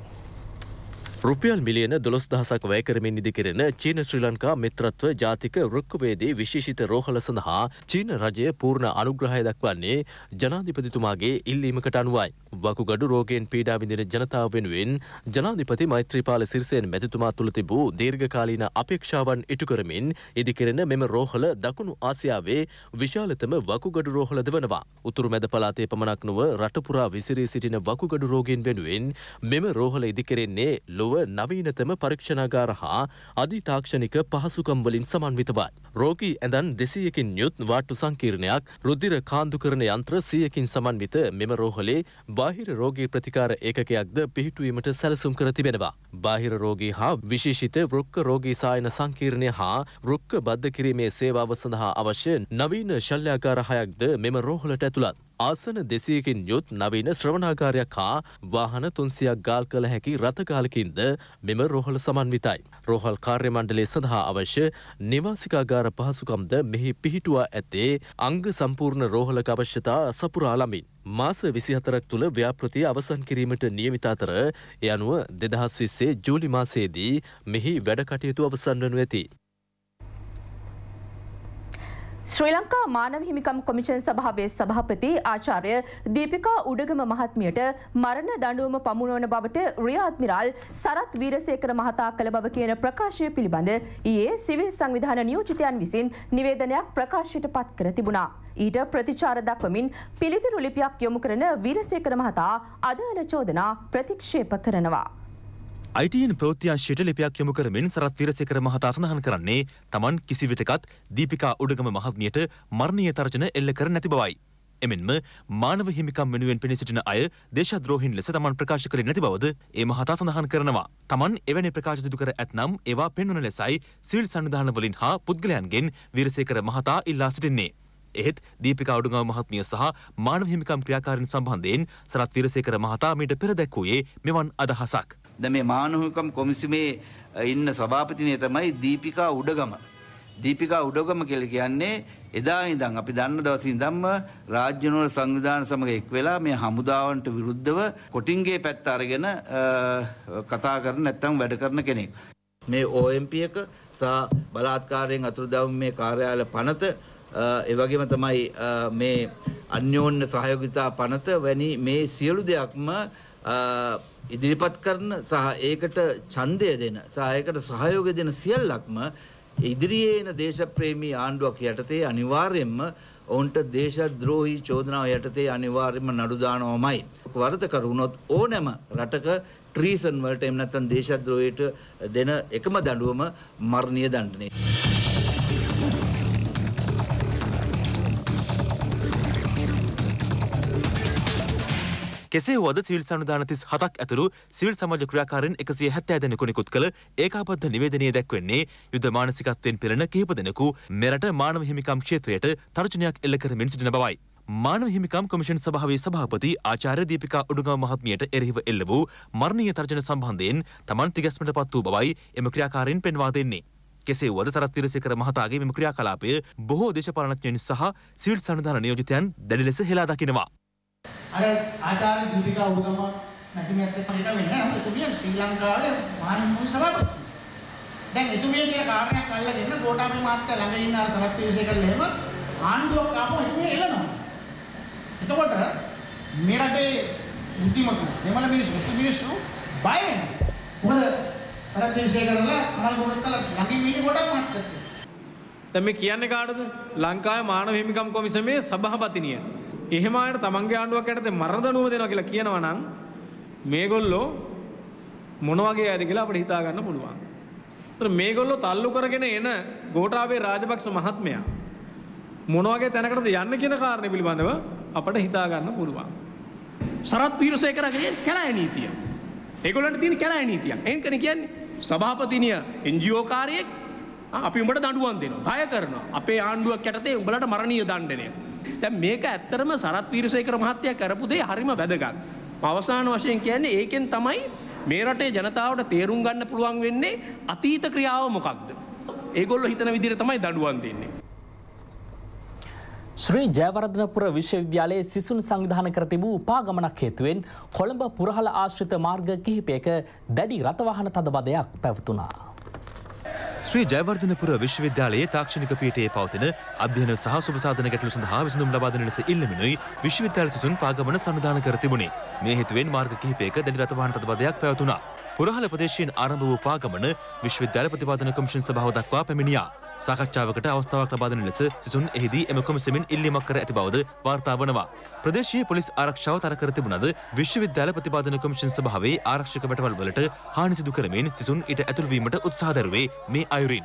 රුපියල් මිලියන දොළොස් දහසක් වැය කරමින් ඉදිකරන චීන ශ්‍රී ලංකා මිත්‍රත්ව ජාතික රුක්කවේදී විශේෂිත රෝහල සඳහා චීන රජය පූර්ණ අනුග්‍රහය දක්වන්නේ ජනාධිපතිතුමාගේ ඉල්ලීමකට අනුවයි. වකුගඩු රෝගයෙන් පීඩා විඳින ජනතාව වෙනුවෙන් ජනාධිපති මෛත්‍රීපාල සිරිසේන මැතිතුමා තුළ තිබූ දීර්ඝකාලීන අපේක්ෂාවන් ඉටු කරමින් ඉදිකෙරෙන මෙම රෝහල දකුණු ආසියාවේ විශාලතම වකුගඩු රෝහලද වනවා. උතුරු මැද පළාතේ පමණක් නොව රටපුරා විසිරී සිටින වකුගඩු රෝගීන් වෙනුවෙන් මෙම රෝහල ඉදිකෙරෙන්නේ ලොව නවීනතම පරීක්ෂණාගාර හා අධිතාක්ෂණික පහසුකම්වලින් සමන්විතවයි. රෝගී ඇඳන් දෙසීයකින් යුත් වාට්ටු සංකීර්ණයක් රුදිර කාන්දුකරණ යන්ත්‍ර සියකින් සමන්විත මෙම රෝහලේ බාහිර රෝගී ප්‍රතිකාර ඒකකයක්ද පිහිටුවීමට සැලසුම් කර තිබෙනවා. බාහිර රෝගී හා විශේෂිත වෘක්ක රෝගී සායන සංකීර්ණය හා වෘක්ක බද්ධ කිරීමේ සේවාව සඳහා අවශ්‍ය නවීන ශල්‍යාකාර හයක්ද මෙම රෝහලට ඇතුළත්. ආසන දෙසයකින් යුත් නවීන ශ්‍රවණාකාරයක් හා වාහන තුන්සියක් ගාල් කළ හැකි රථකාලකින්ද මෙම රොහල සමන්විතයි. රෝහල් කාර්යමණ්ඩලේ සඳහා අවශ්‍ය නිවාසිකාගාර පහසුකම්ද මෙහි පිහිටුවා ඇත්තේ අංග සම්පූර්ණ රෝහලක අවශ්‍යතා සපුරාලමින්. මාස විසිහතරක් තුළ ව්‍යාපෘතිය අවසන් කිරීමට නියමිත අතර එ අනුව දෙදහස් විස්සේ ජූලි මාසයේදී මෙහි වැඩකටයුතු අවසන් වනු ඇති. ශ්‍රී ලංකා මානව හිමිකම් කොමිෂන් සභාවේ සභාපති ආචාර්ය දීපිකා උඩගම මහත්මියට මරණ දඬුවම පමුණවන බවට රිය අද්මිරාල් සරත් වීරසේකර මහතා කළ බව කියන ප්‍රකාශය පිළිබඳ ඊයේ සිවිල් සංවිධාන නියෝජිතයන් විසින් නිවේදනයක් ප්‍රකාශයට පත් කර තිබුණා. ඊට ප්‍රතිචාර දක්වමින් පිළිතුරු ලිපියක් යොමු කරන වීරසේකර මහතා අදාළ චෝදනා ප්‍රතික්ෂේප කරනවා. අයිටයන් ප්‍රෘතියංශයට ලිපයක් යොමු කරමින් සරත් විරසකර මහතා සඳහන් කරන්නේ තමන් කිසිවිටකත් දීපිකා උඩගම මහත්මියට මරණීය තර්ජන එල්ල කර නැති බවයි. එමෙන්ම මානව හිමිකම් වෙනුවෙන් පෙනී සිටින අය දේශද්‍රෝහින් ලෙස තමන් ප්‍රකාශ කළේ නැති බවද ඒ මහතා සඳහන් කරනවා. තමන් එවැනි ප්‍රකාශ දුටු කර ඇතනම් ඒවා පෙන්වන ලෙසයි සිවිල් සංවිධාන වලින් හා පුද්ගලයන්ගෙන් විරසේකර මහතා ඉල්ලා සිටින්නේ. එහෙත් දීපිකා උඩුගම මහත්මිය සහ මානව හිමිකම් ක්‍රියාකාරීන් සම්බන්ධයෙන් සරත් විරසේකර මහතා මීට පෙර දැක්වුවේ මෙවන් අදහසක්. දැන් මේ මානවකම් කොමිසමේ ඉන්න සභාපතිනිය තමයි දීපිකා උඩගම. දීපිකා උඩගම කියලා කියන්නේ එදා ඉඳන් අපි දන්න දවසේ ඉඳන්ම රාජ්‍ය නෝර සංවිධාන සමග එක් වෙලා මේ හමුදාවන්ට විරුද්ධව කොටින්ගේ පැත්ත අරගෙන කතා කරන නැත්නම් වැඩ කරන කෙනෙක්. මේ OMP එක සහ බලාත්කාරයෙන් අතුරුදහන් මේ කාර්යාල පනත ඒ වගේම තමයි මේ අන්‍යෝන්‍ය සහයෝගිතා පනත වැනි මේ සියලු දෙයක්ම ඉදිරිපත් කරන සහ ඒකට ඡන්දය දෙන සහ ඒකට සහයෝගය දෙන සියල්ලක්ම ඉදිරියේ එන දේශප්‍රේමී ආණ්ඩුවක් යටතේ අනිවාර්යයෙන්ම ඔවුන්ට දේශද්‍රෝහි චෝදනාව යටතේ අනිවාර්යයෙන්ම නඩු දානවමයි. වරදකරු වුණොත් ඕනෑම රටක ට්‍රීසන් වලට එහෙම නැත්නම් දේශද්‍රෝහයට දෙන එකම දඬුවම මරණීය දඬුවමයි. කෙසේ වුවද සිවිල් සන්ධාන තිස් හතක් ඇතුළු සිවිල් සමාජ ක්‍රියාකාරෙන් එකසිය හැත්තෑ දෙනෙකු නිකුත් කළ ඒකාබද්ධ නිවේදනය දැක්වෙන්නේ යුද මානසිකත්වයෙන් පෙළෙන කිහිප දෙනෙකු මෙරට මානව හිමිකම් ක්ෂේත්‍රයට තර්ජනයක් එල්ල කරමින් සිටින බවයි. මානව හිමිකම් කොමිෂන් සභාවේ සභාපති ආචාර්ය දීපිකා උඩුගම මහත්මියට එරෙහිව එල්ල වූ මරණීය තර්ජන සම්බන්ධයෙන් තමන් තිගැස්මට පත් වූ බවයි එම ක්‍රියාකාරයෙන් පෙන්වා දෙන්නේ. කෙසේ වුවද සරත් තිරසේකර මහතාගේ මෙම ක්‍රියාකලාපය බොහෝ දේශපාලනඥයින් සහ සිවිල් සන්ධාන නියෝජිතයන් දැඩි ලෙස හෙලා දකිනවා. අර ආචාර්ය දීපිකා උදම මැතිමැත්ත පිට වෙන්නේ නැහැ. එතුමිය ශ්‍රී ලංකාවේ මහානිමුල් සභාපති. දැන් එතුමිය කියන කාරණයක් අල්ලගෙන ගෝඨාභය මහත්තයා ළඟ ඉන්න අර සරත් පිරිසකට එහෙම ආණ්ඩුවක් ආපහු එතුමිය එළනවා. එතකොට මේ රටේ බුද්ධිමතු දෙමළ මිනිස්සු සුදු මිනිස්සු බය වෙනවා. මොකද සරත් පිරිසකටලා අමල් ගොඩත්තල ළඟින් ඉන්නේ ගොඩක් මහත්තයෙක්. දැන් මේ කියන්නේ කාටද? ලංකාවේ මානව හිමිකම් කොමිසමේ සභාපතිනියට. එහෙම අයට තමන්ගේ ආණ්ඩුවක් යටතේ මරණ දඬුවම දෙනවා කියලා කියනවා නම් මේගොල්ලෝ මොන වගේ අයද කියලා අපිට හිතා ගන්න පුළුවන්. ඒතර මේගොල්ලෝ තල්ලු කරගෙන එන ගෝඨාභය රාජපක්ෂ මහත්මයා මොන වගේ තැනකටද යන්න කියන කාරණේ පිළිබඳව අපිට හිතා ගන්න පුළුවන්. සරත් පීරසේකරගේ කැලෑ නීතිය. ඒගොල්ලන්ට තියෙන කැලෑ නීතියක්. එන්කනේ කියන්නේ සභාපතිනිය එන්ජියෝ කාරයෙක් අපි උඹට දඬුවම් දෙනවා. බය කරනවා. අපේ ආණ්ඩුවක් යටතේ උඹලට මරණීය දඬනය. දැන් මේක ඇත්තටම සරත් වීරසේකර මහත්තයා කරපු දේ හරිම වැදගත්. අවසාන වශයෙන් කියන්නේ ඒකෙන් තමයි මේ රටේ ජනතාවට තේරුම් ගන්න පුළුවන් වෙන්නේ අතීත ක්‍රියාව මොකක්ද? ඒගොල්ලෝ හිතන විදිහට තමයි දඬුවම් දෙන්නේ. ශ්‍රී ජයවර්ධනපුර විශ්වවිද්‍යාලයේ සිසුන් සංවිධාන කර තිබූ උපාගමනක් හේතුවෙන් කොළඹ පුරහල ආශ්‍රිත මාර්ග කිහිපයක දැඩි රථවාහන තදබදයක් පැවතුනා. ශ්‍රී ජයවර්ධනපුර විශ්වවිද්‍යාලයේ තාක්ෂණික පීඨයේ පවතින අධ්‍යයන සහ සුබසාධන ගැටලු සඳහා විසඳුම් ලබා දෙන ලෙස ඉල්ලමිනුයි විශ්වවිද්‍යාල සිසුන් පාගමන සම්දාන කර තිබුණේ. මේ හේතුවෙන් මාර්ග කිහිපයක දැඩි රථවාහන තදබදයක් පැවතුණා. පුරහල ප්‍රදේශයෙන් ආරම්භ වූ පාගමන විශ්වවිද්‍යාල ප්‍රතිපාදන කොමිෂන් සභාව දක්වා පැමිණියා. සාකච්ඡාවකට අවස්ථාවක් ලබාදන ලෙස සිසුන් එහිදී එම කොමිසමින් ඉල්ලීමක් කර ඇති බවද වාර්තා වනවා. ප්‍රදේශීය පොලිස් ආරක්ෂාව තර කර තිබුණද විශ්වවිද්‍යාල ප්‍රතිපාදන කොමිෂන් සභාවේ ආරක්ෂක පැටවල්වලට හානි සිදු කරමින් සිසුන් ඊට ඇතුළු වීමට උත්සාහ දරුවේ මේ අයුරින්.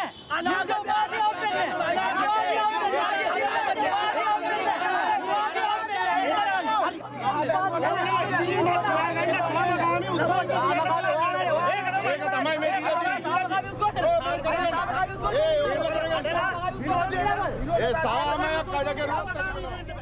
සාමයක් අඩ කරුවත්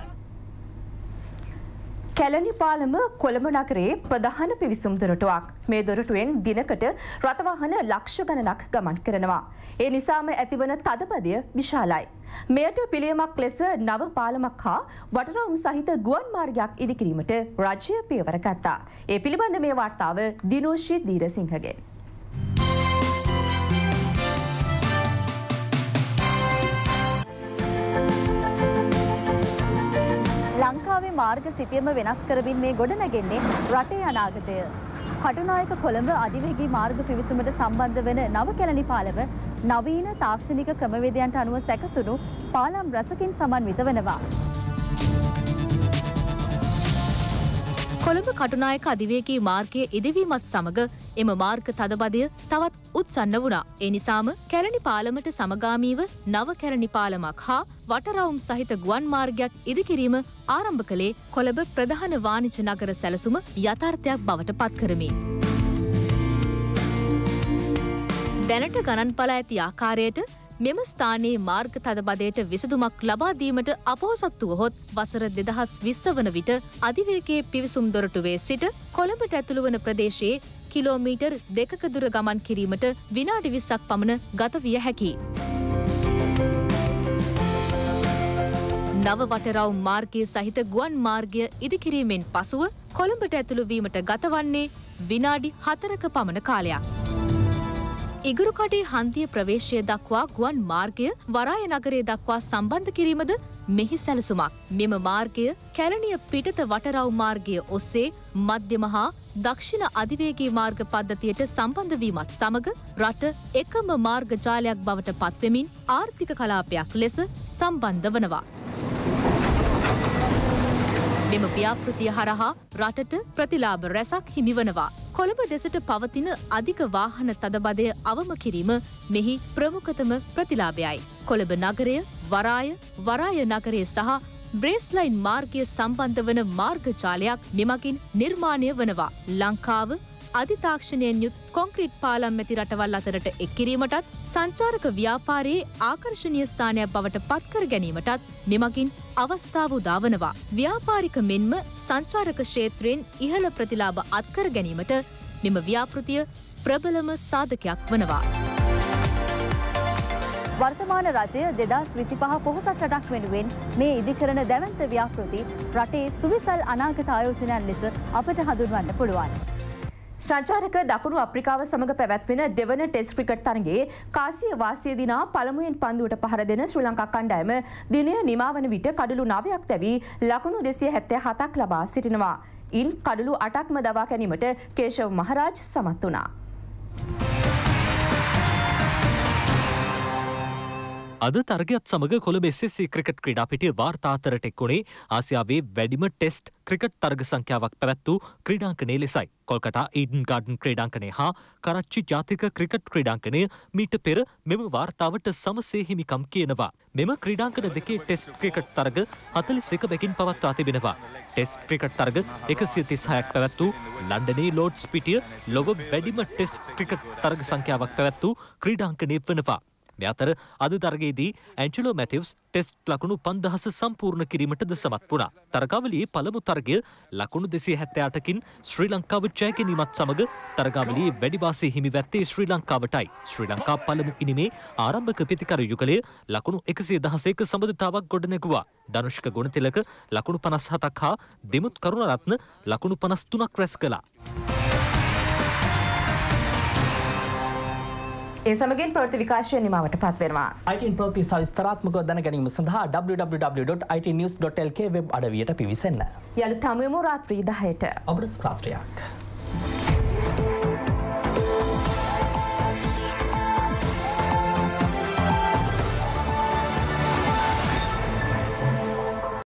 කැලනිපාලම කොළඹ නගරේ ප්‍රධාන පිවිසුම් දොරටුවක් මේ දොරටුවෙන් දිනකට රථවාහන ලක්ෂ ගණනක් ගමන් කරනවා. ඒ නිසාම ඇතිවන තදපදය විශාලයි. මෙයට පිළියමක් ලෙස නව පාලමක් හා වටරවුම් සහිත ගුවන් මාර්ගයක් ඉදිකිරීමට රජය පියවර ගත්තා. ඒ පිළිබඳ මේ වාර්තාව දිනෝෂී දීරසිංහගෙන්. ලංකාවේ මාර්ග සිතියම වෙනස් කරමින් මේ ගොඩනැගෙන්නේ රටේ අනාගතය. කටුනායක කොළඹ අධිවේගී මාර්ග පිවිසුමට සම්බන්ධ වන නව කැලණි පාලම නවීන තාක්ෂණික ක්‍රමවේදයන්ට අනුව සැකසුණු පාලම් රසකින් සමන්විත වනවා. කොළඹ කටුනායක අධිවේකී මාර්ගය ඉදිවීමත් සමඟ එම මාර්ග තදබදය තවත් උත්සන්න වුණා. එනිසාම කැලණි පාලමට සමගාමීව නව කැලණි පාලමක් හා වටරවුම් සහිත ගුවන් මාර්ගයක් ඉදිකිරීම ආරම්භ කළේ කොළඹ ප්‍රධාන වාණිජ නගර සැලසුම යථාර්ථයක් බවට පත්කරමි. දැනට ගණන්ඵල ඇති ආකාරයට මෙම ස්ථානයේ මාර්ග තදබදයට විසඳුමක් ලබාදීමට අපෝසත්තුව හොත් වසර දෙදහස් විස්ස වන විට අධිවේකයේ පිවිසුම් දොරටුවේ සිට කොළඹට ඇතුළුවන ප්‍රදේශයේ කිලෝමීටර් දෙකක දුර ගමන් කිරීමට විනාඩි විස්සක් පමණ ගත විය හැකි. නව වටරව් මාර්ගය සහිත ගුවන් මාර්ගය ඉදිකිරීමෙන් පසුව කොළඹට ඇතුළුවීමට ගතවන්නේ විනාඩි හතරක පමණ කාලයක්. ඉගුරුකඩේ හන්දිය ප්‍රවේශය දක්වා ගුවන් මාර්ගය වරාය නගරය දක්වා සම්බන්ධ කිරීමද මෙහි සැලසුමක්. මෙම මාර්ගය කැලණිය පිටත වටරව් මාර්ගය ඔස්සේ මධ්‍යම හා දක්ෂිණ අධිවේගේ මාර්ග පද්ධතියට සම්බන්ධ වීමත් සමග රට එකම මාර්ග ජාලයක් බවට පත්වෙමින් ආර්ථික කලාපයක් ලෙස සම්බන්ධ වනවා. මෙම ව්‍යාපෘතිය හරහා රටට ප්‍රතිලාභ රැසක් හිමිවනවා. කොළඹ දෙසට පවතින අධික වාහන තදබදය අවම කිරීම මෙහි ප්‍රමුඛතම ප්‍රතිලාභයයි. කොළඹ නගරය වරාය වරාය නගරය සහ බ්‍රේස්ලයින් මාර්ගය සම්බන්ධ වන මාර්ගජාලයක් මෙමකින් නිර්මාණය වනවා. ලංකාව අධිතාක්ෂණයෙන් යුත් කොංක්‍රීට් පාලම් ඇති රටවල් අතරට එක්කිරීමටත් සංචාරක ව්‍යාපාරයේ ආකර්ශණය ස්ථානයක් බවට පත්කර ගැනීමටත් මෙමගින් අවස්ථාව උදාවනවා. ව්‍යාපාරික මෙන්ම සංචාරක ක්ෂේත්‍රයෙන් ඉහළ ප්‍රතිලාභ අත්කර ගැනීමට මෙම ව්‍යාපෘතිය ප්‍රබලම සාධකයක් වනවා. වර්තමාන රජය දෙදස් විසිපහ පොහොසත් රටක් වෙනුවෙන් මේ ඉදිකරන දැවන්ත ව්‍යාපෘති රටේ සුවිසල් අනාගත ආයෝජනයන් ලෙස අපට හඳුන්වන්න පුළුවන්. සංචාරක දකුණු අප්‍රිකාව සමඟ පැවැත්වෙන දෙවන ටෙස් ක්‍රිකට් තරගේ කාසිය වාසය දිනා පළමුුවෙන් පන්දුවට පහර දෙන ශ්‍රී ලංකා කණ්ඩායම දිනය නිමාවන විට කඩලු නවයක් තැවී ලකුණු දෙසිය හැත්තය හතක් ලබා සිටිනවා. ඉන් කඩලු අටක්ම දවා කැනීමට කේශව මහරාජ් සමත් වනා. අද තර්ගයක්ත් සමඟ කොළඹ SSC ක්‍රිකට් ක්‍රීඩා පිටිය වාර්තාතරට එක්ුණේ ආසියාවේ වැඩිම ටෙස්ට් ක්‍රිකට් තර්ග සංඛ්‍යාවක් පැවැත්වූ ක්‍රීඩාංකනේ ලෙසයි. කොල්කටා ඊඩන් ගාඩන් ක්‍රීඩාංකනය හා කරච්චි ජාතික ක්‍රිකට් ක්‍රීඩාංකනය මීට පෙර මෙම වාර්තාවට සමසේහිමිකම් කියනවා. මෙම ක්‍රීඩාංකන දෙකේ ටෙස්ට් ක්‍රිකට් තර්ග හතලිස් එක බැගින් පවත්වා තිබෙනවා. ටෙස්ට් ක්‍රිකට් තර්ග එකසිය තිස්හයක් පැවැත්වූ ලන්ඩනේ ලෝඩ්ස් පිටිය ලොග වැඩිම ටෙස්ට් ක්‍රිකට් තර්ග සංඛ්‍යාවක් පැවැත්වූ ක්‍රීඩාංකනය වනවා. මේ අතර අද තරගයේදී ඇන්චලෝ මැතිව්ස් ටෙස්ට් ලකුණු පන්දහස සම්පූර්ණ කිරීමටද සමත් වුණා. තරගාවලියේ පළමු තරගය ලකුණු දෙසිය හැත්තෑ අටකින් ශ්‍රී ලංකාව ජයගැනීමත් සමඟ තරගාවලියේ වැඩිවාසේ හිමි වැත්තේ ශ්‍රී ලංකාවටයි. ශ්‍රී ලංකා පළමු ඉනිමේ ආරම්භක ප්‍රතිකරු යුගලය ලකුණු එකසිය දහසේක සබඳතාවක් ගොඩනැගුවා. ධනුෂ්ක ගුණතිලක ලකුණු පනස් හතක් හා දෙමුත් කරුණරත්න ලකුණු පනස් තුනක් රැස් කළා. ඒ සමගින් ප්‍රවෘත්ති විකාශය නිමාවට පත්වෙනවා. IT ප්‍රවෘත්ති සවිස්තරාත්මකව දැන ගැනීම සඳහා www.itnews.lk වෙබ් අඩවියට පිවිසන්න. යළි තමයමු රාත්‍රී 10ට. ඔබට සුරාත්‍රියක්.